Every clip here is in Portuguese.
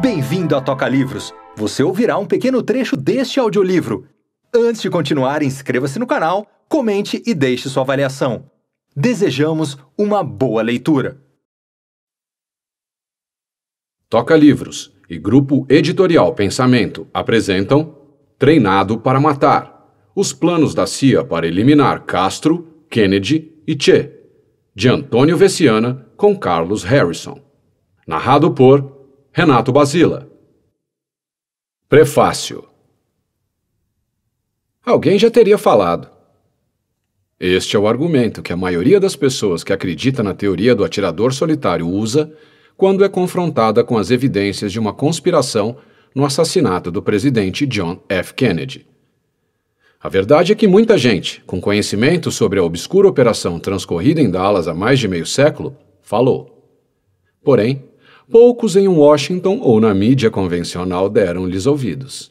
Bem-vindo à Toca Livros. Você ouvirá um pequeno trecho deste audiolivro. Antes de continuar, inscreva-se no canal, comente e deixe sua avaliação. Desejamos uma boa leitura. Toca Livros e Grupo Editorial Pensamento apresentam Treinado para Matar Os planos da CIA para eliminar Castro, Kennedy e Che, de Antônio Vessiana com Carlos Harrison. Narrado por Renato Basila. Prefácio. Alguém já teria falado. Este é o argumento que a maioria das pessoas que acredita na teoria do atirador solitário usa quando é confrontada com as evidências de uma conspiração no assassinato do presidente John F. Kennedy. A verdade é que muita gente, com conhecimento sobre a obscura operação transcorrida em Dallas há mais de meio século, falou. Porém, poucos em Washington ou na mídia convencional deram-lhes ouvidos.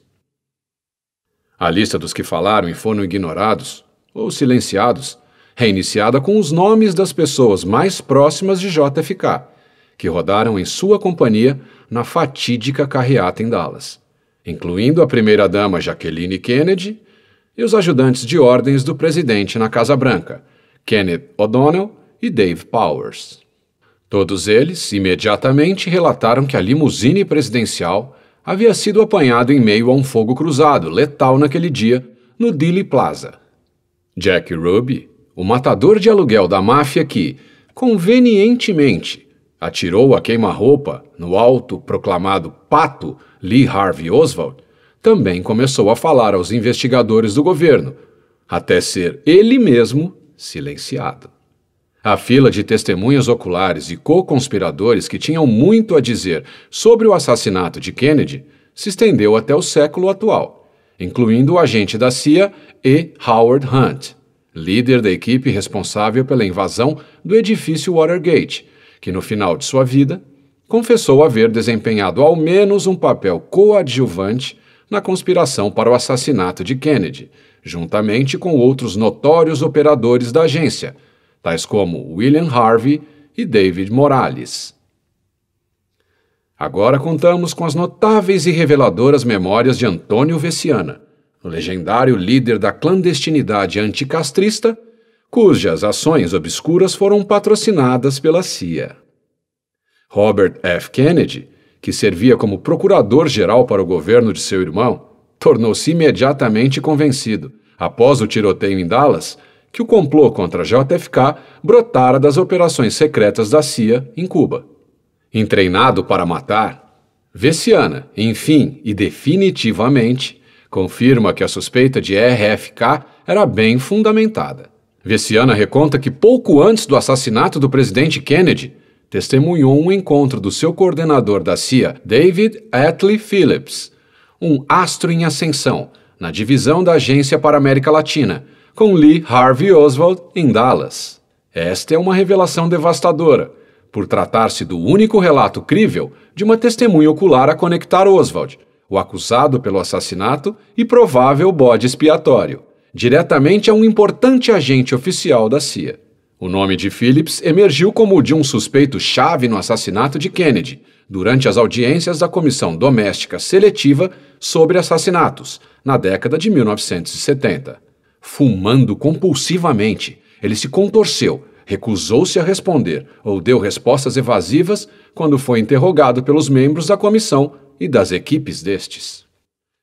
A lista dos que falaram e foram ignorados, ou silenciados, reiniciada com os nomes das pessoas mais próximas de JFK, que rodaram em sua companhia na fatídica carreata em Dallas, incluindo a primeira-dama Jacqueline Kennedy e os ajudantes de ordens do presidente na Casa Branca, Kenneth O'Donnell e Dave Powers. Todos eles imediatamente relataram que a limusine presidencial havia sido apanhada em meio a um fogo cruzado letal naquele dia no Dilly Plaza. Jack Ruby, o matador de aluguel da máfia que, convenientemente, atirou a queima-roupa no alto proclamado pato Lee Harvey Oswald, também começou a falar aos investigadores do governo, até ser ele mesmo silenciado. A fila de testemunhas oculares e co-conspiradores que tinham muito a dizer sobre o assassinato de Kennedy se estendeu até o século atual, incluindo o agente da CIA e Howard Hunt, líder da equipe responsável pela invasão do edifício Watergate, que no final de sua vida confessou haver desempenhado ao menos um papel coadjuvante na conspiração para o assassinato de Kennedy, juntamente com outros notórios operadores da agência tais como William Harvey e David Morales. Agora contamos com as notáveis e reveladoras memórias de Antônio Vessiana, o legendário líder da clandestinidade anticastrista, cujas ações obscuras foram patrocinadas pela CIA. Robert F. Kennedy, que servia como procurador-geral para o governo de seu irmão, tornou-se imediatamente convencido, após o tiroteio em Dallas, que o complô contra JFK brotara das operações secretas da CIA em Cuba. Entreinado para matar, Vesiana, enfim e definitivamente, confirma que a suspeita de RFK era bem fundamentada. Vesiana reconta que pouco antes do assassinato do presidente Kennedy, testemunhou um encontro do seu coordenador da CIA, David Atlee Phillips, um astro em ascensão, na divisão da Agência para a América Latina, com Lee Harvey Oswald em Dallas. Esta é uma revelação devastadora, por tratar-se do único relato crível de uma testemunha ocular a conectar Oswald, o acusado pelo assassinato e provável bode expiatório, diretamente a um importante agente oficial da CIA. O nome de Phillips emergiu como o de um suspeito chave no assassinato de Kennedy, durante as audiências da Comissão Doméstica Seletiva sobre Assassinatos, na década de 1970 fumando compulsivamente. Ele se contorceu, recusou-se a responder ou deu respostas evasivas quando foi interrogado pelos membros da comissão e das equipes destes.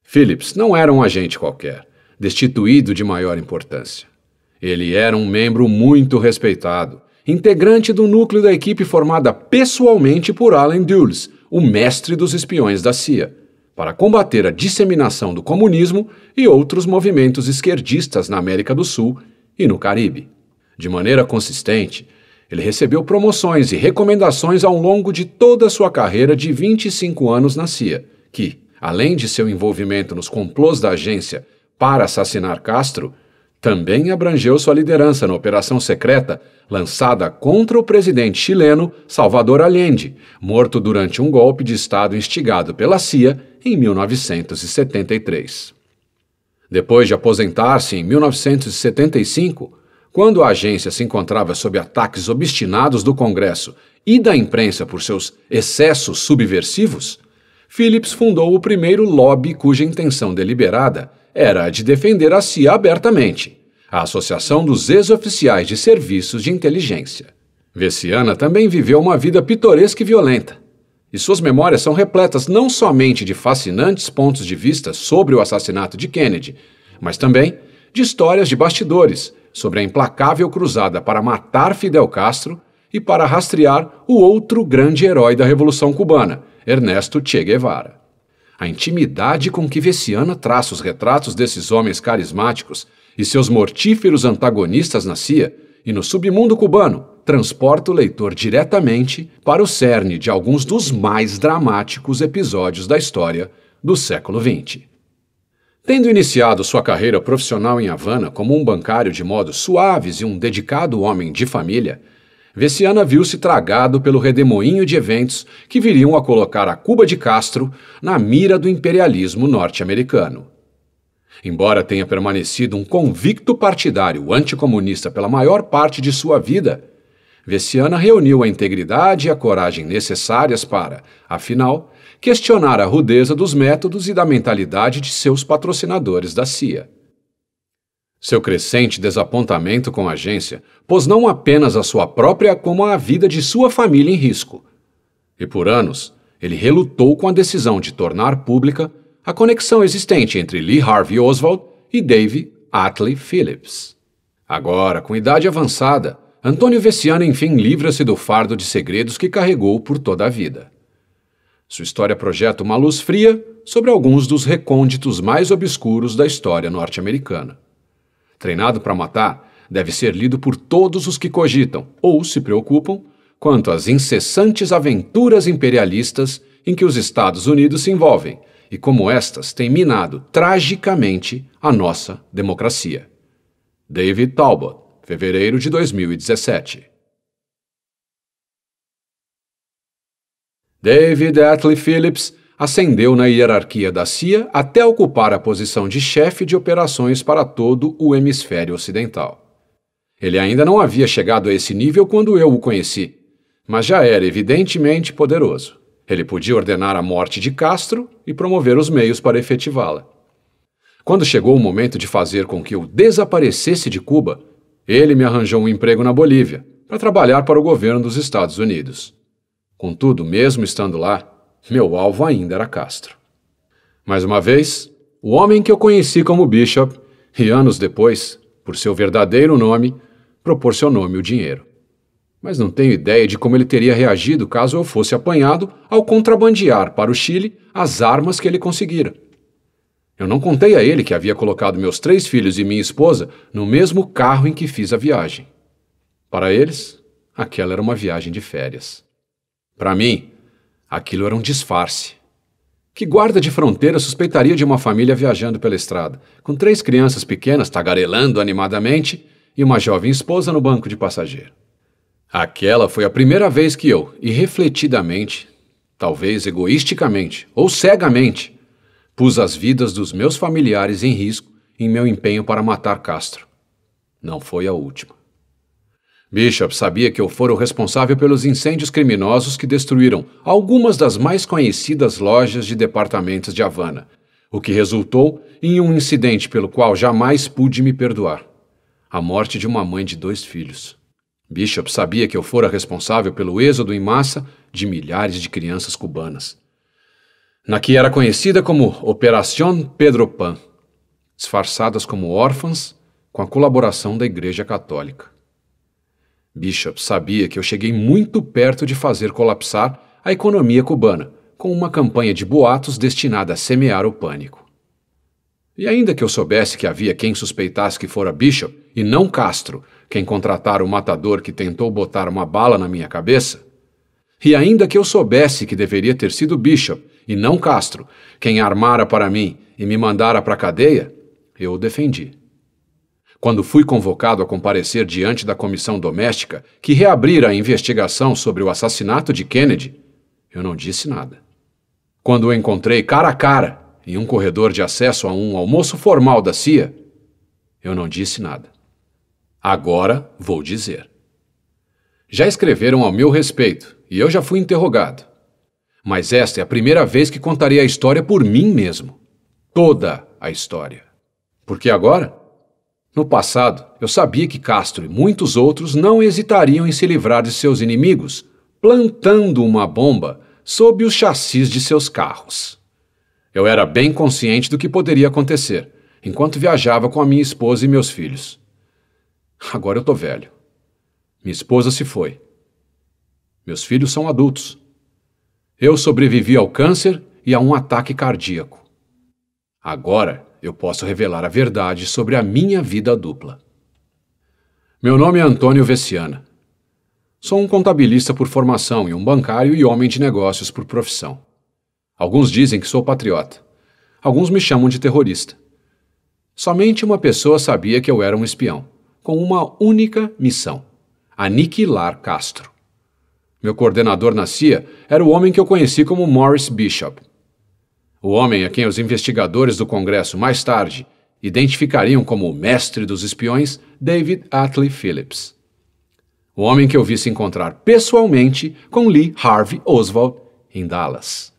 Phillips não era um agente qualquer, destituído de maior importância. Ele era um membro muito respeitado, integrante do núcleo da equipe formada pessoalmente por Allen Dulles, o mestre dos espiões da CIA para combater a disseminação do comunismo e outros movimentos esquerdistas na América do Sul e no Caribe. De maneira consistente, ele recebeu promoções e recomendações ao longo de toda a sua carreira de 25 anos na CIA, que, além de seu envolvimento nos complôs da agência para assassinar Castro, também abrangeu sua liderança na operação secreta lançada contra o presidente chileno Salvador Allende, morto durante um golpe de Estado instigado pela CIA em 1973. Depois de aposentar-se em 1975, quando a agência se encontrava sob ataques obstinados do Congresso e da imprensa por seus excessos subversivos, Phillips fundou o primeiro lobby cuja intenção deliberada era a de defender a CIA abertamente, a Associação dos Ex-Oficiais de Serviços de Inteligência. Vessiana também viveu uma vida pitoresca e violenta, e suas memórias são repletas não somente de fascinantes pontos de vista sobre o assassinato de Kennedy, mas também de histórias de bastidores sobre a implacável cruzada para matar Fidel Castro e para rastrear o outro grande herói da Revolução Cubana, Ernesto Che Guevara a intimidade com que Vessiana traça os retratos desses homens carismáticos e seus mortíferos antagonistas nascia e no submundo cubano, transporta o leitor diretamente para o cerne de alguns dos mais dramáticos episódios da história do século XX. Tendo iniciado sua carreira profissional em Havana como um bancário de modos suaves e um dedicado homem de família, Veciana viu-se tragado pelo redemoinho de eventos que viriam a colocar a Cuba de Castro na mira do imperialismo norte-americano. Embora tenha permanecido um convicto partidário anticomunista pela maior parte de sua vida, Veciana reuniu a integridade e a coragem necessárias para, afinal, questionar a rudeza dos métodos e da mentalidade de seus patrocinadores da CIA. Seu crescente desapontamento com a agência pôs não apenas a sua própria, como a vida de sua família em risco. E por anos, ele relutou com a decisão de tornar pública a conexão existente entre Lee Harvey Oswald e Dave Atlee Phillips. Agora, com idade avançada, Antônio Veciano enfim livra-se do fardo de segredos que carregou por toda a vida. Sua história projeta uma luz fria sobre alguns dos recônditos mais obscuros da história norte-americana treinado para matar, deve ser lido por todos os que cogitam ou se preocupam quanto às incessantes aventuras imperialistas em que os Estados Unidos se envolvem e como estas têm minado tragicamente a nossa democracia. David Talbot, fevereiro de 2017. David Atlee Phillips ascendeu na hierarquia da CIA até ocupar a posição de chefe de operações para todo o hemisfério ocidental. Ele ainda não havia chegado a esse nível quando eu o conheci, mas já era evidentemente poderoso. Ele podia ordenar a morte de Castro e promover os meios para efetivá-la. Quando chegou o momento de fazer com que eu desaparecesse de Cuba, ele me arranjou um emprego na Bolívia para trabalhar para o governo dos Estados Unidos. Contudo, mesmo estando lá, meu alvo ainda era Castro. Mais uma vez, o homem que eu conheci como Bishop, e anos depois, por seu verdadeiro nome, proporcionou-me o dinheiro. Mas não tenho ideia de como ele teria reagido caso eu fosse apanhado ao contrabandear para o Chile as armas que ele conseguira. Eu não contei a ele que havia colocado meus três filhos e minha esposa no mesmo carro em que fiz a viagem. Para eles, aquela era uma viagem de férias. Para mim, Aquilo era um disfarce. Que guarda de fronteira suspeitaria de uma família viajando pela estrada, com três crianças pequenas tagarelando animadamente e uma jovem esposa no banco de passageiro? Aquela foi a primeira vez que eu, irrefletidamente, talvez egoisticamente ou cegamente, pus as vidas dos meus familiares em risco em meu empenho para matar Castro. Não foi a última. Bishop sabia que eu fora o responsável pelos incêndios criminosos que destruíram algumas das mais conhecidas lojas de departamentos de Havana, o que resultou em um incidente pelo qual jamais pude me perdoar: a morte de uma mãe de dois filhos. Bishop sabia que eu fora responsável pelo êxodo em massa de milhares de crianças cubanas, na que era conhecida como Operação Pedro Pan, disfarçadas como órfãs com a colaboração da Igreja Católica. Bishop sabia que eu cheguei muito perto de fazer colapsar a economia cubana, com uma campanha de boatos destinada a semear o pânico. E ainda que eu soubesse que havia quem suspeitasse que fora Bishop e não Castro quem contratara o matador que tentou botar uma bala na minha cabeça, e ainda que eu soubesse que deveria ter sido Bishop e não Castro quem armara para mim e me mandara para a cadeia, eu o defendi. Quando fui convocado a comparecer diante da comissão doméstica que reabrira a investigação sobre o assassinato de Kennedy, eu não disse nada. Quando o encontrei cara a cara em um corredor de acesso a um almoço formal da CIA, eu não disse nada. Agora vou dizer. Já escreveram ao meu respeito e eu já fui interrogado. Mas esta é a primeira vez que contarei a história por mim mesmo. Toda a história. Porque agora no passado, eu sabia que Castro e muitos outros não hesitariam em se livrar de seus inimigos, plantando uma bomba sob os chassis de seus carros. Eu era bem consciente do que poderia acontecer, enquanto viajava com a minha esposa e meus filhos. Agora eu tô velho. Minha esposa se foi. Meus filhos são adultos. Eu sobrevivi ao câncer e a um ataque cardíaco. Agora eu posso revelar a verdade sobre a minha vida dupla. Meu nome é Antônio Vessiana. Sou um contabilista por formação e um bancário e homem de negócios por profissão. Alguns dizem que sou patriota. Alguns me chamam de terrorista. Somente uma pessoa sabia que eu era um espião, com uma única missão: aniquilar Castro. Meu coordenador na CIA era o homem que eu conheci como Morris Bishop, o homem a quem os investigadores do Congresso mais tarde identificariam como o mestre dos espiões, David Atlee Phillips. O homem que eu vi se encontrar pessoalmente com Lee Harvey Oswald em Dallas.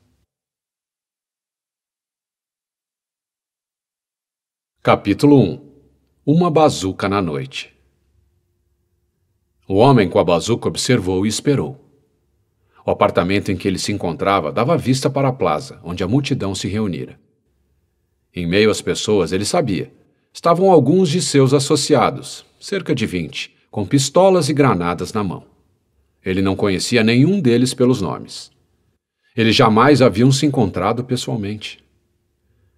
Capítulo 1 Uma bazuca na noite. O homem com a bazuca observou e esperou. O apartamento em que ele se encontrava dava vista para a plaza, onde a multidão se reunira. Em meio às pessoas, ele sabia. Estavam alguns de seus associados, cerca de vinte, com pistolas e granadas na mão. Ele não conhecia nenhum deles pelos nomes. Eles jamais haviam se encontrado pessoalmente.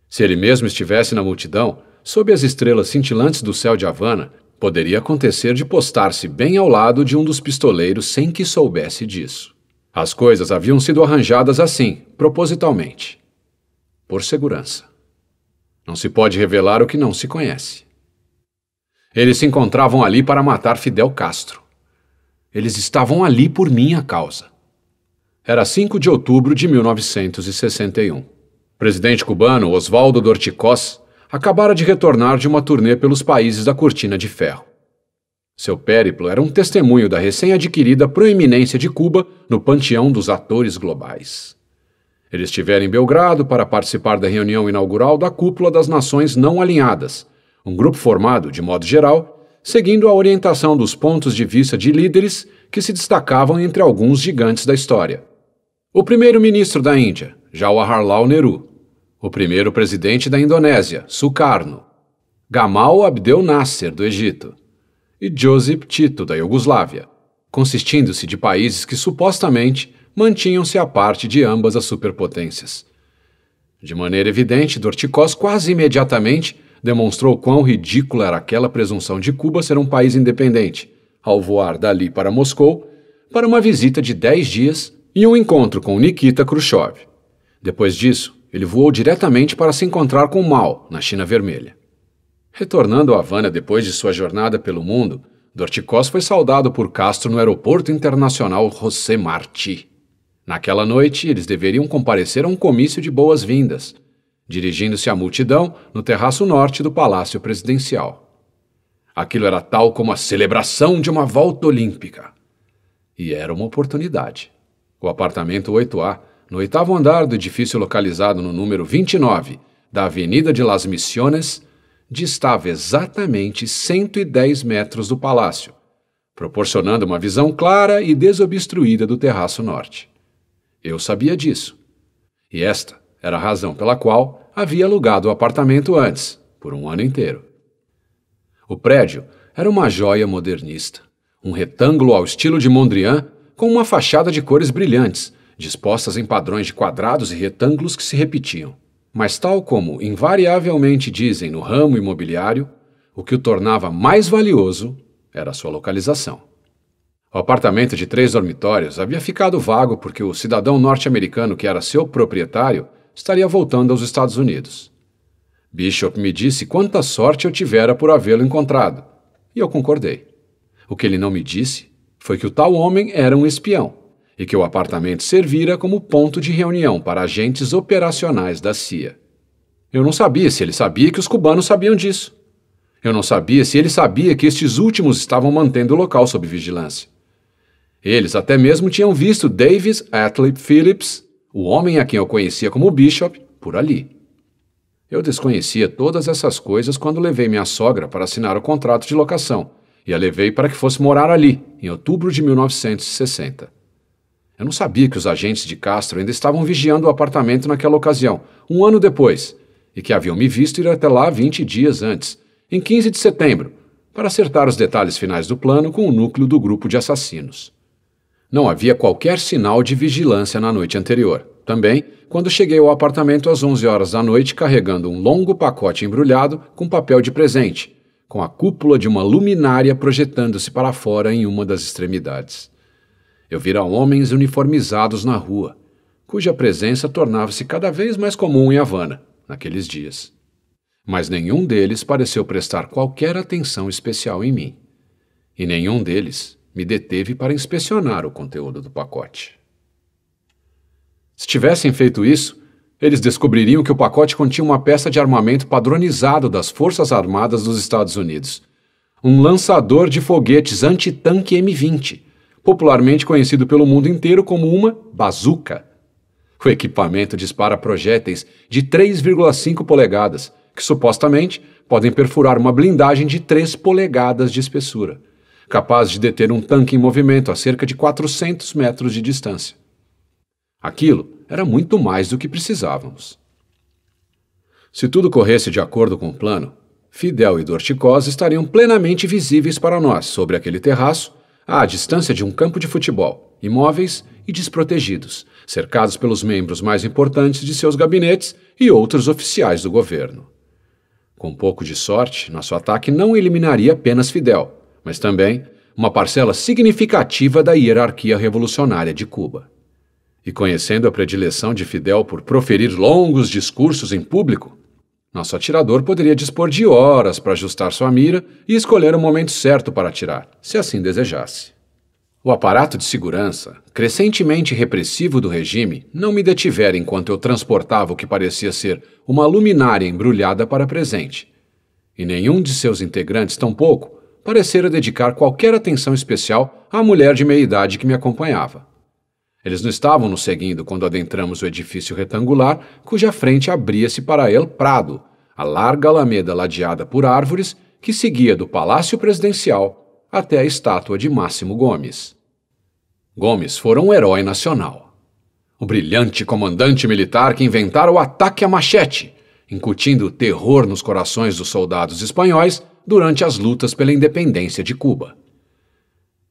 Se ele mesmo estivesse na multidão, sob as estrelas cintilantes do céu de Havana, poderia acontecer de postar-se bem ao lado de um dos pistoleiros sem que soubesse disso. As coisas haviam sido arranjadas assim, propositalmente. Por segurança. Não se pode revelar o que não se conhece. Eles se encontravam ali para matar Fidel Castro. Eles estavam ali por minha causa. Era 5 de outubro de 1961. O presidente cubano Oswaldo Dorticós acabara de retornar de uma turnê pelos países da Cortina de Ferro. Seu périplo era um testemunho da recém-adquirida proeminência de Cuba no panteão dos atores globais. Ele estivera em Belgrado para participar da reunião inaugural da Cúpula das Nações Não Alinhadas, um grupo formado, de modo geral, seguindo a orientação dos pontos de vista de líderes que se destacavam entre alguns gigantes da história. O primeiro-ministro da Índia, Jawaharlal Nehru. O primeiro presidente da Indonésia, Sukarno. Gamal Abdel Nasser, do Egito e Josip Tito, da Iugoslávia, consistindo-se de países que supostamente mantinham-se à parte de ambas as superpotências. De maneira evidente, Dorticós quase imediatamente demonstrou quão ridícula era aquela presunção de Cuba ser um país independente, ao voar dali para Moscou para uma visita de dez dias e um encontro com Nikita Khrushchev. Depois disso, ele voou diretamente para se encontrar com Mao, na China Vermelha. Retornando à Havana depois de sua jornada pelo mundo, Dorticós foi saudado por Castro no Aeroporto Internacional José Martí. Naquela noite, eles deveriam comparecer a um comício de boas-vindas, dirigindo-se à multidão no terraço norte do Palácio Presidencial. Aquilo era tal como a celebração de uma volta olímpica. E era uma oportunidade. O apartamento 8A, no oitavo andar do edifício localizado no número 29 da Avenida de Las Misiones, distava exatamente 110 metros do palácio, proporcionando uma visão clara e desobstruída do terraço norte. Eu sabia disso. E esta era a razão pela qual havia alugado o apartamento antes, por um ano inteiro. O prédio era uma joia modernista, um retângulo ao estilo de Mondrian com uma fachada de cores brilhantes, dispostas em padrões de quadrados e retângulos que se repetiam. Mas, tal como invariavelmente dizem no ramo imobiliário, o que o tornava mais valioso era sua localização. O apartamento de três dormitórios havia ficado vago porque o cidadão norte-americano que era seu proprietário estaria voltando aos Estados Unidos. Bishop me disse quanta sorte eu tivera por havê-lo encontrado, e eu concordei. O que ele não me disse foi que o tal homem era um espião e que o apartamento servira como ponto de reunião para agentes operacionais da CIA. Eu não sabia se ele sabia que os cubanos sabiam disso. Eu não sabia se ele sabia que estes últimos estavam mantendo o local sob vigilância. Eles até mesmo tinham visto Davis Atlee Phillips, o homem a quem eu conhecia como Bishop, por ali. Eu desconhecia todas essas coisas quando levei minha sogra para assinar o contrato de locação e a levei para que fosse morar ali, em outubro de 1960. Eu não sabia que os agentes de Castro ainda estavam vigiando o apartamento naquela ocasião, um ano depois, e que haviam me visto ir até lá 20 dias antes, em 15 de setembro, para acertar os detalhes finais do plano com o núcleo do grupo de assassinos. Não havia qualquer sinal de vigilância na noite anterior. Também, quando cheguei ao apartamento às 11 horas da noite carregando um longo pacote embrulhado com papel de presente, com a cúpula de uma luminária projetando-se para fora em uma das extremidades. Eu vira homens uniformizados na rua, cuja presença tornava-se cada vez mais comum em Havana, naqueles dias. Mas nenhum deles pareceu prestar qualquer atenção especial em mim. E nenhum deles me deteve para inspecionar o conteúdo do pacote. Se tivessem feito isso, eles descobririam que o pacote continha uma peça de armamento padronizado das Forças Armadas dos Estados Unidos, um lançador de foguetes antitanque M20, popularmente conhecido pelo mundo inteiro como uma bazuca. O equipamento dispara projéteis de 3,5 polegadas, que supostamente podem perfurar uma blindagem de 3 polegadas de espessura, capaz de deter um tanque em movimento a cerca de 400 metros de distância. Aquilo era muito mais do que precisávamos. Se tudo corresse de acordo com o plano, Fidel e Dorticós estariam plenamente visíveis para nós sobre aquele terraço à distância de um campo de futebol, imóveis e desprotegidos, cercados pelos membros mais importantes de seus gabinetes e outros oficiais do governo. Com um pouco de sorte, nosso ataque não eliminaria apenas Fidel, mas também uma parcela significativa da hierarquia revolucionária de Cuba. E conhecendo a predileção de Fidel por proferir longos discursos em público, nosso atirador poderia dispor de horas para ajustar sua mira e escolher o momento certo para atirar, se assim desejasse. O aparato de segurança, crescentemente repressivo do regime, não me detivera enquanto eu transportava o que parecia ser uma luminária embrulhada para presente. E nenhum de seus integrantes, tampouco, parecera dedicar qualquer atenção especial à mulher de meia idade que me acompanhava. Eles não estavam nos seguindo quando adentramos o edifício retangular, cuja frente abria-se para El Prado, a larga alameda ladeada por árvores que seguia do Palácio Presidencial até a estátua de Máximo Gomes. Gomes fora um herói nacional. O brilhante comandante militar que inventara o ataque à machete, incutindo terror nos corações dos soldados espanhóis durante as lutas pela independência de Cuba.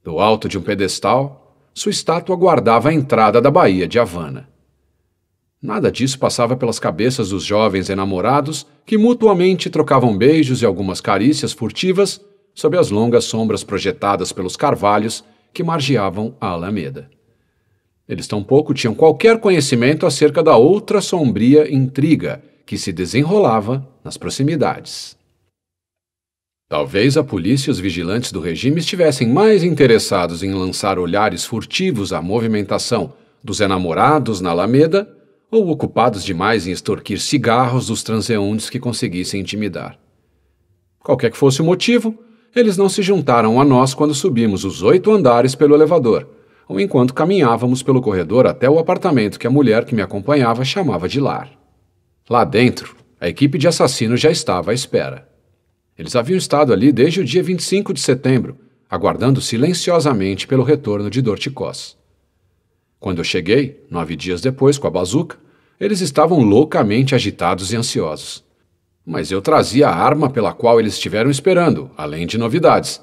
Do alto de um pedestal, sua estátua guardava a entrada da Baía de Havana. Nada disso passava pelas cabeças dos jovens enamorados que mutuamente trocavam beijos e algumas carícias furtivas sob as longas sombras projetadas pelos carvalhos que margeavam a Alameda. Eles tampouco tinham qualquer conhecimento acerca da outra sombria intriga que se desenrolava nas proximidades. Talvez a polícia e os vigilantes do regime estivessem mais interessados em lançar olhares furtivos à movimentação dos enamorados na Alameda ou ocupados demais em extorquir cigarros dos transeuntes que conseguissem intimidar. Qualquer que fosse o motivo, eles não se juntaram a nós quando subimos os oito andares pelo elevador, ou enquanto caminhávamos pelo corredor até o apartamento que a mulher que me acompanhava chamava de lar. Lá dentro, a equipe de assassinos já estava à espera. Eles haviam estado ali desde o dia 25 de setembro, aguardando silenciosamente pelo retorno de Dorticós. Quando eu cheguei, nove dias depois, com a bazuca, eles estavam loucamente agitados e ansiosos. Mas eu trazia a arma pela qual eles estiveram esperando, além de novidades.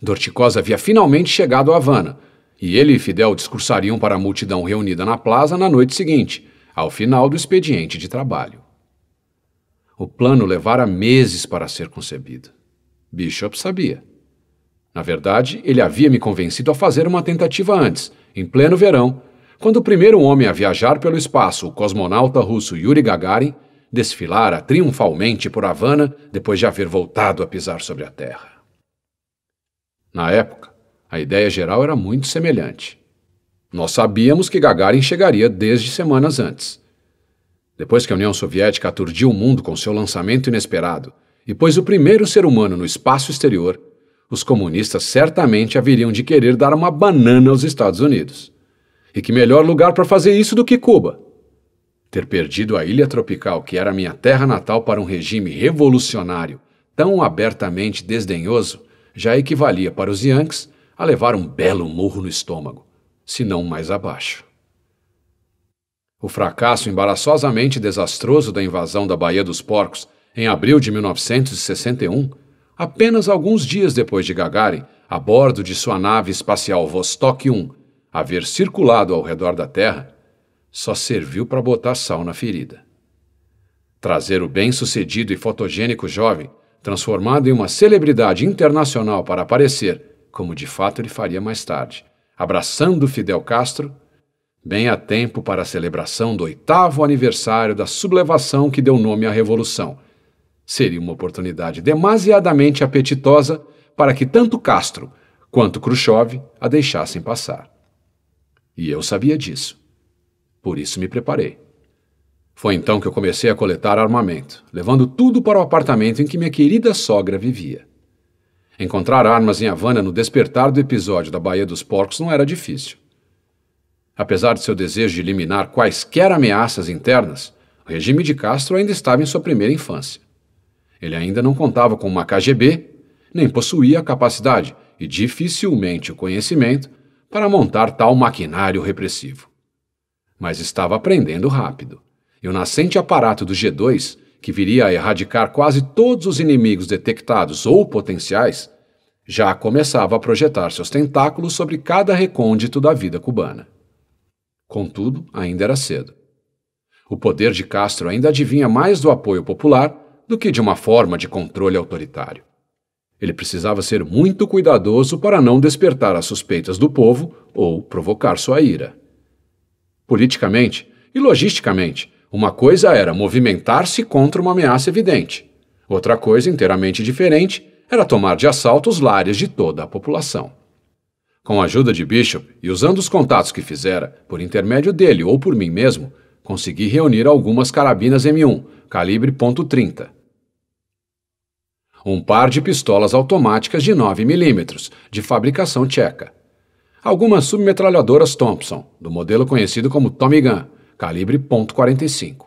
Dorticós havia finalmente chegado a Havana, e ele e Fidel discursariam para a multidão reunida na plaza na noite seguinte, ao final do expediente de trabalho. O plano levara meses para ser concebido. Bishop sabia. Na verdade, ele havia me convencido a fazer uma tentativa antes, em pleno verão, quando o primeiro homem a viajar pelo espaço, o cosmonauta russo Yuri Gagarin, desfilara triunfalmente por Havana depois de haver voltado a pisar sobre a Terra. Na época, a ideia geral era muito semelhante. Nós sabíamos que Gagarin chegaria desde semanas antes. Depois que a União Soviética aturdiu o mundo com seu lançamento inesperado e pôs o primeiro ser humano no espaço exterior, os comunistas certamente haveriam de querer dar uma banana aos Estados Unidos. E que melhor lugar para fazer isso do que Cuba? Ter perdido a ilha tropical, que era minha terra natal, para um regime revolucionário tão abertamente desdenhoso, já equivalia para os Yankees a levar um belo murro no estômago, se não mais abaixo. O fracasso embaraçosamente desastroso da invasão da Baía dos Porcos em abril de 1961, apenas alguns dias depois de Gagarin, a bordo de sua nave espacial Vostok 1, haver circulado ao redor da Terra, só serviu para botar sal na ferida. Trazer o bem-sucedido e fotogênico jovem, transformado em uma celebridade internacional para aparecer, como de fato ele faria mais tarde, abraçando Fidel Castro, bem a tempo para a celebração do oitavo aniversário da sublevação que deu nome à Revolução. Seria uma oportunidade demasiadamente apetitosa para que tanto Castro quanto Khrushchev a deixassem passar. E eu sabia disso. Por isso me preparei. Foi então que eu comecei a coletar armamento, levando tudo para o apartamento em que minha querida sogra vivia. Encontrar armas em Havana no despertar do episódio da Baía dos Porcos não era difícil. Apesar de seu desejo de eliminar quaisquer ameaças internas, o regime de Castro ainda estava em sua primeira infância. Ele ainda não contava com uma KGB, nem possuía a capacidade e dificilmente o conhecimento para montar tal maquinário repressivo. Mas estava aprendendo rápido, e o nascente aparato do G2, que viria a erradicar quase todos os inimigos detectados ou potenciais, já começava a projetar seus tentáculos sobre cada recôndito da vida cubana. Contudo, ainda era cedo. O poder de Castro ainda adivinha mais do apoio popular do que de uma forma de controle autoritário. Ele precisava ser muito cuidadoso para não despertar as suspeitas do povo ou provocar sua ira. Politicamente e logisticamente, uma coisa era movimentar-se contra uma ameaça evidente. Outra coisa inteiramente diferente era tomar de assalto os lares de toda a população. Com a ajuda de Bishop e usando os contatos que fizera, por intermédio dele ou por mim mesmo, consegui reunir algumas carabinas M1, calibre .30. Um par de pistolas automáticas de 9mm, de fabricação tcheca. Algumas submetralhadoras Thompson, do modelo conhecido como Tommy Gun, calibre .45.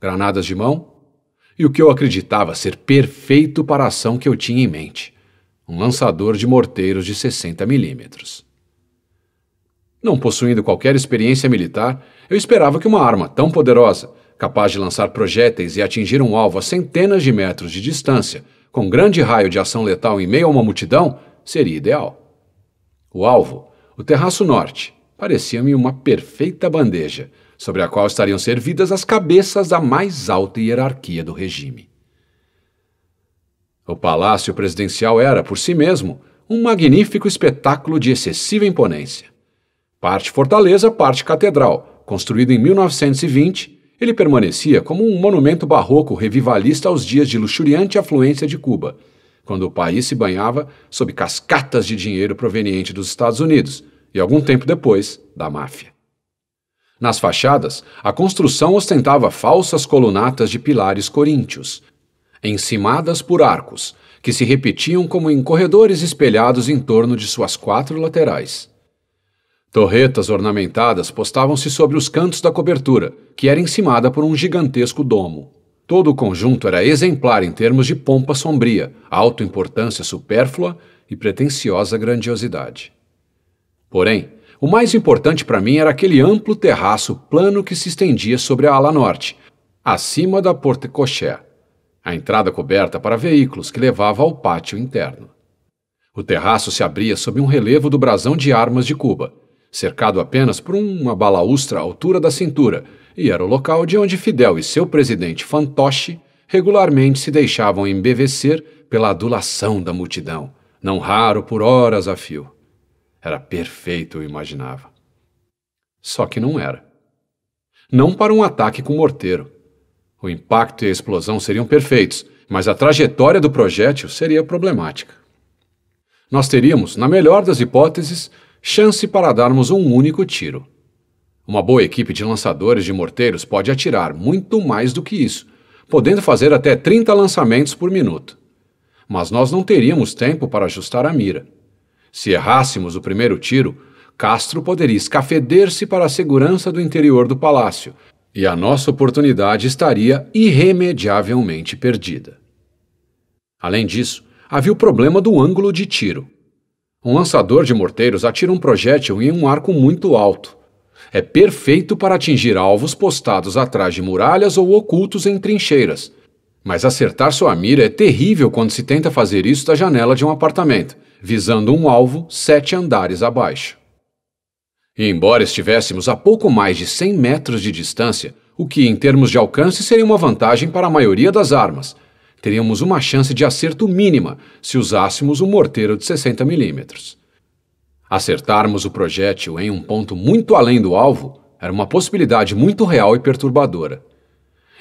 Granadas de mão e o que eu acreditava ser perfeito para a ação que eu tinha em mente um lançador de morteiros de 60 milímetros. Não possuindo qualquer experiência militar, eu esperava que uma arma tão poderosa, capaz de lançar projéteis e atingir um alvo a centenas de metros de distância, com grande raio de ação letal em meio a uma multidão, seria ideal. O alvo, o terraço norte, parecia-me uma perfeita bandeja, sobre a qual estariam servidas as cabeças da mais alta hierarquia do regime. O palácio presidencial era, por si mesmo, um magnífico espetáculo de excessiva imponência. Parte fortaleza, parte catedral, construído em 1920, ele permanecia como um monumento barroco revivalista aos dias de luxuriante afluência de Cuba, quando o país se banhava sob cascatas de dinheiro proveniente dos Estados Unidos e, algum tempo depois, da máfia. Nas fachadas, a construção ostentava falsas colunatas de pilares coríntios, encimadas por arcos, que se repetiam como em corredores espelhados em torno de suas quatro laterais. Torretas ornamentadas postavam-se sobre os cantos da cobertura, que era encimada por um gigantesco domo. Todo o conjunto era exemplar em termos de pompa sombria, autoimportância supérflua e pretensiosa grandiosidade. Porém, o mais importante para mim era aquele amplo terraço plano que se estendia sobre a ala norte, acima da Porte Cochère, a entrada coberta para veículos que levava ao pátio interno. O terraço se abria sob um relevo do brasão de armas de Cuba, cercado apenas por uma balaustra à altura da cintura, e era o local de onde Fidel e seu presidente fantoche regularmente se deixavam embevecer pela adulação da multidão, não raro por horas a fio. Era perfeito, eu imaginava. Só que não era. Não para um ataque com morteiro o impacto e a explosão seriam perfeitos, mas a trajetória do projétil seria problemática. Nós teríamos, na melhor das hipóteses, chance para darmos um único tiro. Uma boa equipe de lançadores de morteiros pode atirar muito mais do que isso, podendo fazer até 30 lançamentos por minuto. Mas nós não teríamos tempo para ajustar a mira. Se errássemos o primeiro tiro, Castro poderia escafeder-se para a segurança do interior do palácio, e a nossa oportunidade estaria irremediavelmente perdida. Além disso, havia o problema do ângulo de tiro. Um lançador de morteiros atira um projétil em um arco muito alto. É perfeito para atingir alvos postados atrás de muralhas ou ocultos em trincheiras. Mas acertar sua mira é terrível quando se tenta fazer isso da janela de um apartamento, visando um alvo sete andares abaixo. E embora estivéssemos a pouco mais de 100 metros de distância, o que em termos de alcance seria uma vantagem para a maioria das armas, teríamos uma chance de acerto mínima se usássemos um morteiro de 60 milímetros. Acertarmos o projétil em um ponto muito além do alvo era uma possibilidade muito real e perturbadora.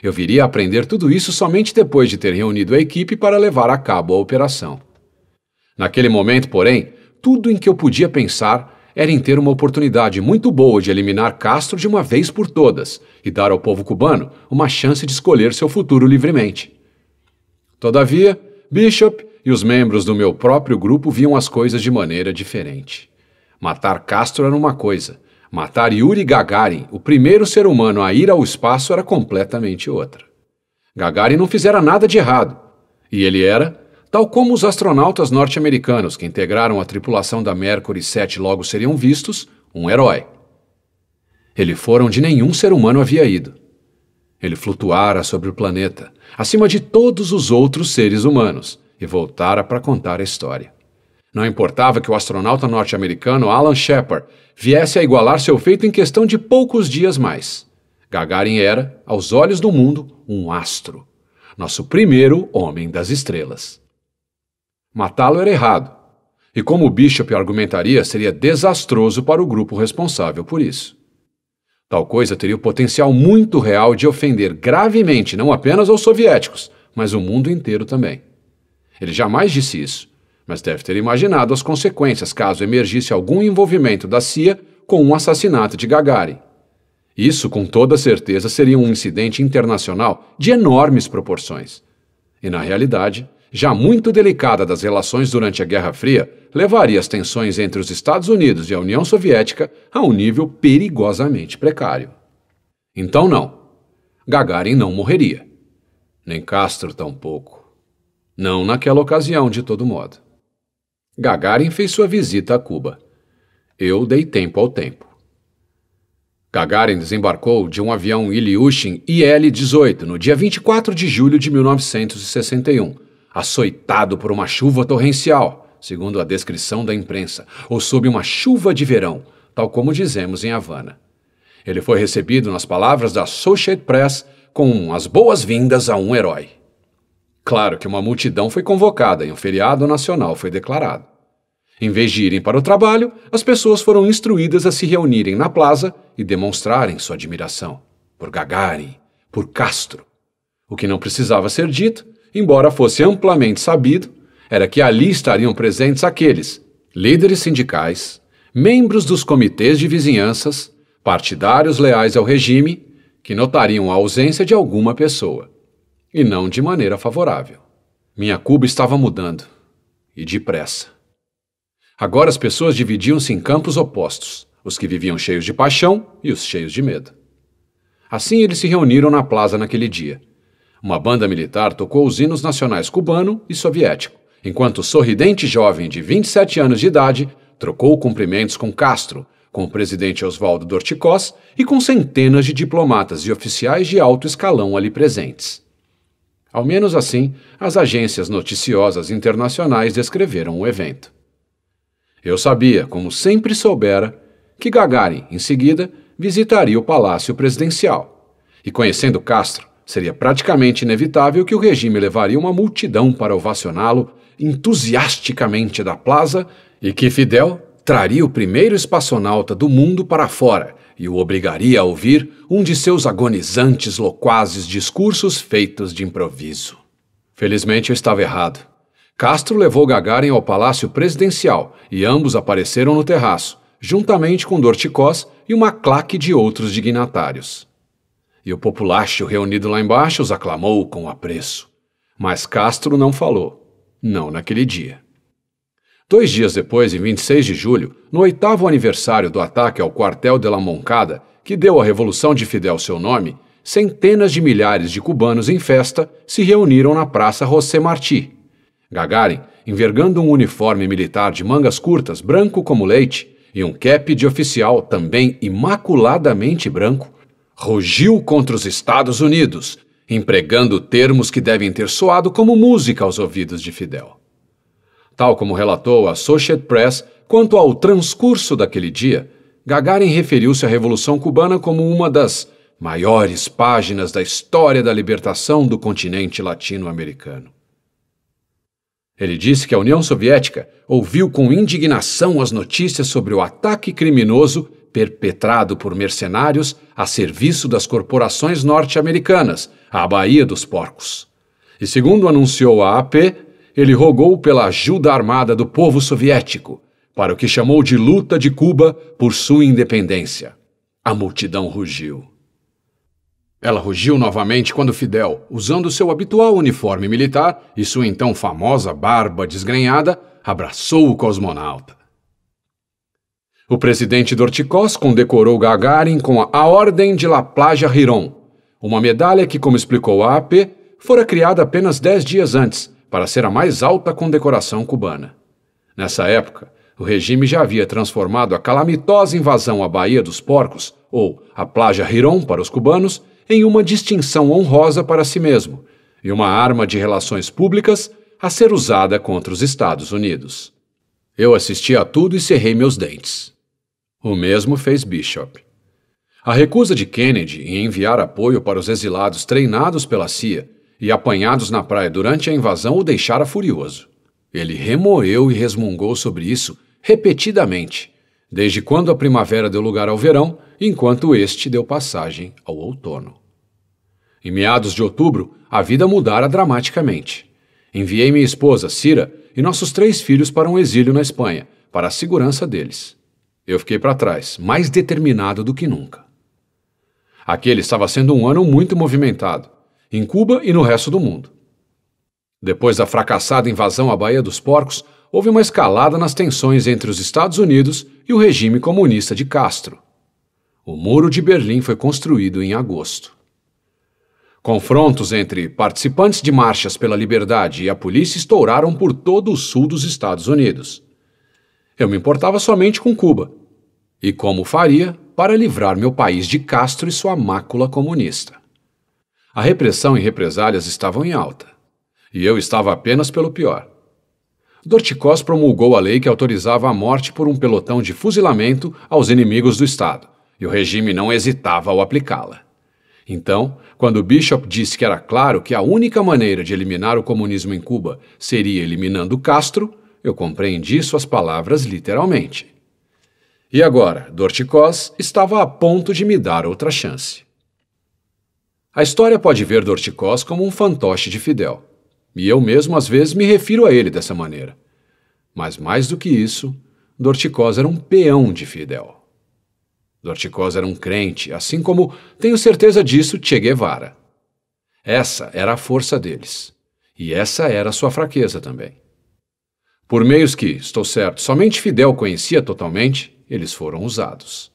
Eu viria a aprender tudo isso somente depois de ter reunido a equipe para levar a cabo a operação. Naquele momento, porém, tudo em que eu podia pensar era em ter uma oportunidade muito boa de eliminar Castro de uma vez por todas e dar ao povo cubano uma chance de escolher seu futuro livremente. Todavia, Bishop e os membros do meu próprio grupo viam as coisas de maneira diferente. Matar Castro era uma coisa, matar Yuri Gagarin, o primeiro ser humano a ir ao espaço, era completamente outra. Gagarin não fizera nada de errado, e ele era, Tal como os astronautas norte-americanos que integraram a tripulação da Mercury 7 logo seriam vistos, um herói. Ele fora onde nenhum ser humano havia ido. Ele flutuara sobre o planeta, acima de todos os outros seres humanos, e voltara para contar a história. Não importava que o astronauta norte-americano Alan Shepard viesse a igualar seu feito em questão de poucos dias mais. Gagarin era, aos olhos do mundo, um astro. Nosso primeiro homem das estrelas. Matá-lo era errado, e como o Bishop argumentaria, seria desastroso para o grupo responsável por isso. Tal coisa teria o potencial muito real de ofender gravemente não apenas aos soviéticos, mas o mundo inteiro também. Ele jamais disse isso, mas deve ter imaginado as consequências caso emergisse algum envolvimento da CIA com o um assassinato de Gagarin. Isso, com toda certeza, seria um incidente internacional de enormes proporções. E, na realidade, já muito delicada das relações durante a Guerra Fria, levaria as tensões entre os Estados Unidos e a União Soviética a um nível perigosamente precário. Então, não. Gagarin não morreria. Nem Castro tampouco. Não naquela ocasião, de todo modo. Gagarin fez sua visita a Cuba. Eu dei tempo ao tempo. Gagarin desembarcou de um avião Ilyushin IL-18 no dia 24 de julho de 1961 açoitado por uma chuva torrencial, segundo a descrição da imprensa, ou sob uma chuva de verão, tal como dizemos em Havana. Ele foi recebido, nas palavras da Associated Press, com as boas-vindas a um herói. Claro que uma multidão foi convocada e um feriado nacional foi declarado. Em vez de irem para o trabalho, as pessoas foram instruídas a se reunirem na plaza e demonstrarem sua admiração por Gagarin, por Castro. O que não precisava ser dito embora fosse amplamente sabido, era que ali estariam presentes aqueles líderes sindicais, membros dos comitês de vizinhanças, partidários leais ao regime, que notariam a ausência de alguma pessoa, e não de maneira favorável. Minha Cuba estava mudando, e depressa. Agora as pessoas dividiam-se em campos opostos, os que viviam cheios de paixão e os cheios de medo. Assim eles se reuniram na plaza naquele dia uma banda militar tocou os hinos nacionais cubano e soviético, enquanto o sorridente jovem de 27 anos de idade trocou cumprimentos com Castro, com o presidente Oswaldo Dorticós e com centenas de diplomatas e oficiais de alto escalão ali presentes. Ao menos assim, as agências noticiosas internacionais descreveram o evento. Eu sabia, como sempre soubera, que Gagarin, em seguida, visitaria o Palácio Presidencial. E conhecendo Castro, Seria praticamente inevitável que o regime levaria uma multidão para ovacioná-lo entusiasticamente da plaza e que Fidel traria o primeiro espaçonauta do mundo para fora e o obrigaria a ouvir um de seus agonizantes loquazes discursos feitos de improviso. Felizmente eu estava errado. Castro levou Gagarin ao palácio presidencial e ambos apareceram no terraço, juntamente com Dorticós e uma claque de outros dignatários e o populacho reunido lá embaixo os aclamou com apreço. Mas Castro não falou, não naquele dia. Dois dias depois, em 26 de julho, no oitavo aniversário do ataque ao quartel de La Moncada, que deu à Revolução de Fidel seu nome, centenas de milhares de cubanos em festa se reuniram na Praça José Martí. Gagarin, envergando um uniforme militar de mangas curtas, branco como leite, e um cap de oficial também imaculadamente branco, rugiu contra os Estados Unidos, empregando termos que devem ter soado como música aos ouvidos de Fidel. Tal como relatou a Associated Press, quanto ao transcurso daquele dia, Gagarin referiu-se à Revolução Cubana como uma das maiores páginas da história da libertação do continente latino-americano. Ele disse que a União Soviética ouviu com indignação as notícias sobre o ataque criminoso perpetrado por mercenários a serviço das corporações norte-americanas, a Baía dos Porcos. E segundo anunciou a AP, ele rogou pela ajuda armada do povo soviético para o que chamou de luta de Cuba por sua independência. A multidão rugiu. Ela rugiu novamente quando Fidel, usando seu habitual uniforme militar e sua então famosa barba desgrenhada, abraçou o cosmonauta. O presidente Dorticós condecorou Gagarin com a Ordem de La Plage Riron, uma medalha que, como explicou a AP, fora criada apenas dez dias antes, para ser a mais alta condecoração cubana. Nessa época, o regime já havia transformado a calamitosa invasão à Baía dos Porcos, ou a Plaja Riron para os cubanos, em uma distinção honrosa para si mesmo e uma arma de relações públicas a ser usada contra os Estados Unidos. Eu assisti a tudo e cerrei meus dentes. O mesmo fez Bishop. A recusa de Kennedy em enviar apoio para os exilados treinados pela CIA e apanhados na praia durante a invasão o deixara furioso. Ele remoeu e resmungou sobre isso repetidamente, desde quando a primavera deu lugar ao verão, enquanto este deu passagem ao outono. Em meados de outubro, a vida mudara dramaticamente. Enviei minha esposa, Cira, e nossos três filhos para um exílio na Espanha, para a segurança deles. Eu fiquei para trás, mais determinado do que nunca. Aquele estava sendo um ano muito movimentado, em Cuba e no resto do mundo. Depois da fracassada invasão à Baía dos Porcos, houve uma escalada nas tensões entre os Estados Unidos e o regime comunista de Castro. O Muro de Berlim foi construído em agosto. Confrontos entre participantes de marchas pela liberdade e a polícia estouraram por todo o sul dos Estados Unidos. Eu me importava somente com Cuba. E como faria para livrar meu país de Castro e sua mácula comunista? A repressão e represálias estavam em alta. E eu estava apenas pelo pior. Dorticós promulgou a lei que autorizava a morte por um pelotão de fuzilamento aos inimigos do Estado, e o regime não hesitava ao aplicá-la. Então, quando Bishop disse que era claro que a única maneira de eliminar o comunismo em Cuba seria eliminando Castro, eu compreendi suas palavras literalmente. E agora, Dorticós estava a ponto de me dar outra chance. A história pode ver Dorticós como um fantoche de Fidel, e eu mesmo às vezes me refiro a ele dessa maneira. Mas mais do que isso, Dorticós era um peão de Fidel. Dorticós era um crente, assim como, tenho certeza disso, Che Guevara. Essa era a força deles, e essa era a sua fraqueza também. Por meios que, estou certo, somente Fidel conhecia totalmente, eles foram usados.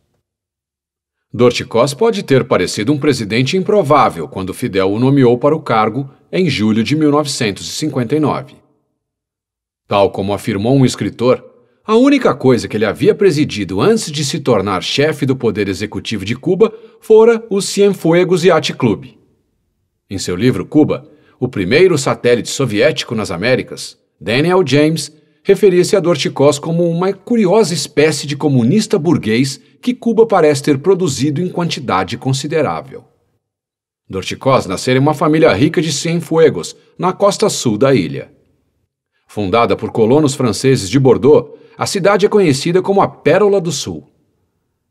Dorticós pode ter parecido um presidente improvável quando Fidel o nomeou para o cargo em julho de 1959. Tal como afirmou um escritor, a única coisa que ele havia presidido antes de se tornar chefe do Poder Executivo de Cuba fora o Cienfuegos Yacht Club. Em seu livro Cuba, o primeiro satélite soviético nas Américas, Daniel James referia-se a Dorticós como uma curiosa espécie de comunista burguês que Cuba parece ter produzido em quantidade considerável. Dorticós nasceu em uma família rica de Cienfuegos, na costa sul da ilha. Fundada por colonos franceses de Bordeaux, a cidade é conhecida como a Pérola do Sul.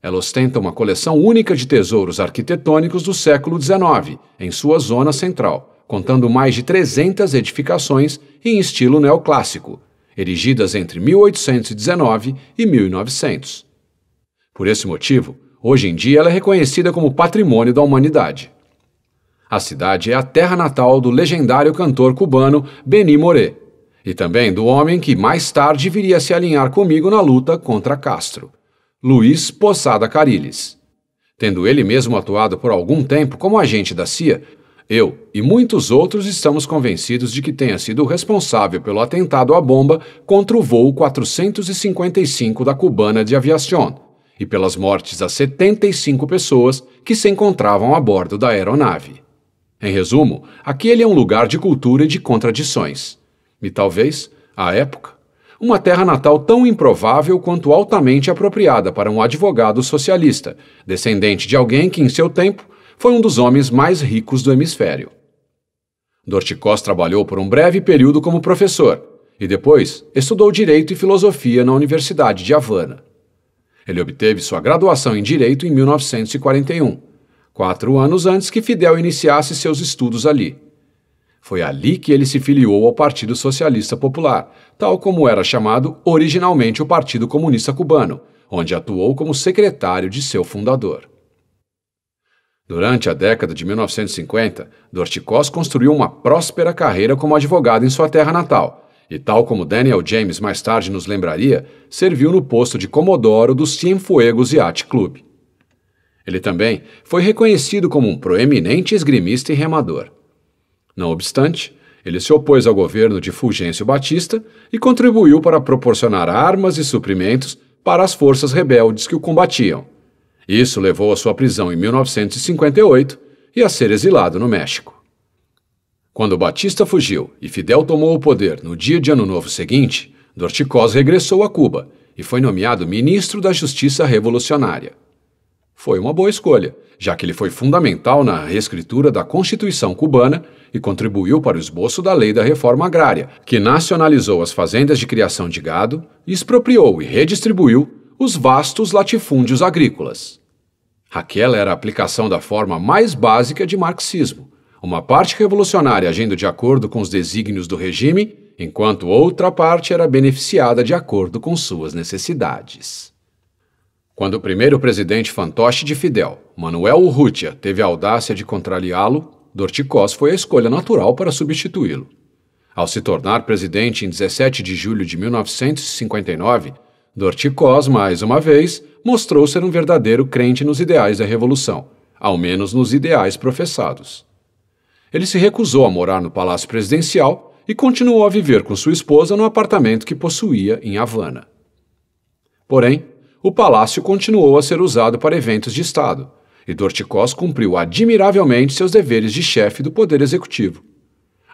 Ela ostenta uma coleção única de tesouros arquitetônicos do século XIX, em sua zona central, contando mais de 300 edificações em estilo neoclássico, erigidas entre 1819 e 1900. Por esse motivo, hoje em dia ela é reconhecida como Patrimônio da Humanidade. A cidade é a terra natal do legendário cantor cubano Benny Moré, e também do homem que mais tarde viria a se alinhar comigo na luta contra Castro, Luiz Poçada Cariles, Tendo ele mesmo atuado por algum tempo como agente da CIA, eu e muitos outros estamos convencidos de que tenha sido o responsável pelo atentado à bomba contra o voo 455 da cubana de Aviación e pelas mortes a 75 pessoas que se encontravam a bordo da aeronave. Em resumo, aquele é um lugar de cultura e de contradições. E talvez, à época, uma terra natal tão improvável quanto altamente apropriada para um advogado socialista, descendente de alguém que, em seu tempo, foi um dos homens mais ricos do hemisfério. Dorticós trabalhou por um breve período como professor e depois estudou Direito e Filosofia na Universidade de Havana. Ele obteve sua graduação em Direito em 1941, quatro anos antes que Fidel iniciasse seus estudos ali. Foi ali que ele se filiou ao Partido Socialista Popular, tal como era chamado originalmente o Partido Comunista Cubano, onde atuou como secretário de seu fundador. Durante a década de 1950, Dorticós construiu uma próspera carreira como advogado em sua terra natal, e tal como Daniel James mais tarde nos lembraria, serviu no posto de comodoro do Cienfuegos Yacht Club. Ele também foi reconhecido como um proeminente esgrimista e remador. Não obstante, ele se opôs ao governo de Fulgêncio Batista e contribuiu para proporcionar armas e suprimentos para as forças rebeldes que o combatiam isso levou à sua prisão em 1958 e a ser exilado no México. Quando Batista fugiu e Fidel tomou o poder no dia de Ano Novo seguinte, Dorticós regressou a Cuba e foi nomeado ministro da Justiça Revolucionária. Foi uma boa escolha, já que ele foi fundamental na reescritura da Constituição cubana e contribuiu para o esboço da Lei da Reforma Agrária, que nacionalizou as fazendas de criação de gado, expropriou e redistribuiu os vastos latifúndios agrícolas. Aquela era a aplicação da forma mais básica de marxismo, uma parte revolucionária agindo de acordo com os desígnios do regime, enquanto outra parte era beneficiada de acordo com suas necessidades. Quando o primeiro presidente fantoche de Fidel, Manuel Urrutia, teve a audácia de contrariá-lo, Dorticós foi a escolha natural para substituí-lo. Ao se tornar presidente em 17 de julho de 1959, Dorticós, mais uma vez, mostrou ser um verdadeiro crente nos ideais da Revolução, ao menos nos ideais professados. Ele se recusou a morar no Palácio Presidencial e continuou a viver com sua esposa no apartamento que possuía em Havana. Porém, o palácio continuou a ser usado para eventos de Estado, e Dorticós cumpriu admiravelmente seus deveres de chefe do Poder Executivo.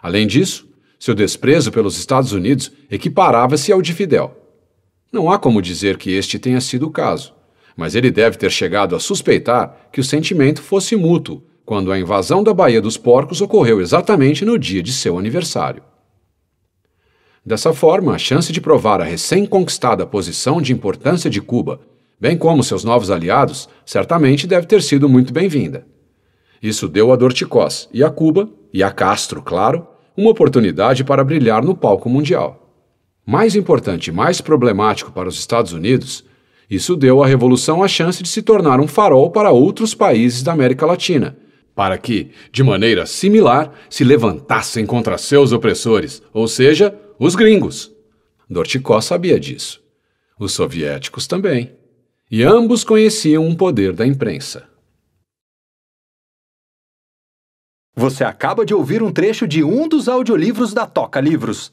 Além disso, seu desprezo pelos Estados Unidos equiparava-se ao de Fidel. Não há como dizer que este tenha sido o caso, mas ele deve ter chegado a suspeitar que o sentimento fosse mútuo quando a invasão da Baía dos Porcos ocorreu exatamente no dia de seu aniversário. Dessa forma, a chance de provar a recém-conquistada posição de importância de Cuba, bem como seus novos aliados, certamente deve ter sido muito bem-vinda. Isso deu a Dorticós e a Cuba, e a Castro, claro, uma oportunidade para brilhar no palco mundial. Mais importante e mais problemático para os Estados Unidos, isso deu à Revolução a chance de se tornar um farol para outros países da América Latina, para que, de maneira similar, se levantassem contra seus opressores, ou seja, os gringos. Dorticó sabia disso. Os soviéticos também. E ambos conheciam o poder da imprensa. Você acaba de ouvir um trecho de um dos audiolivros da Toca Livros.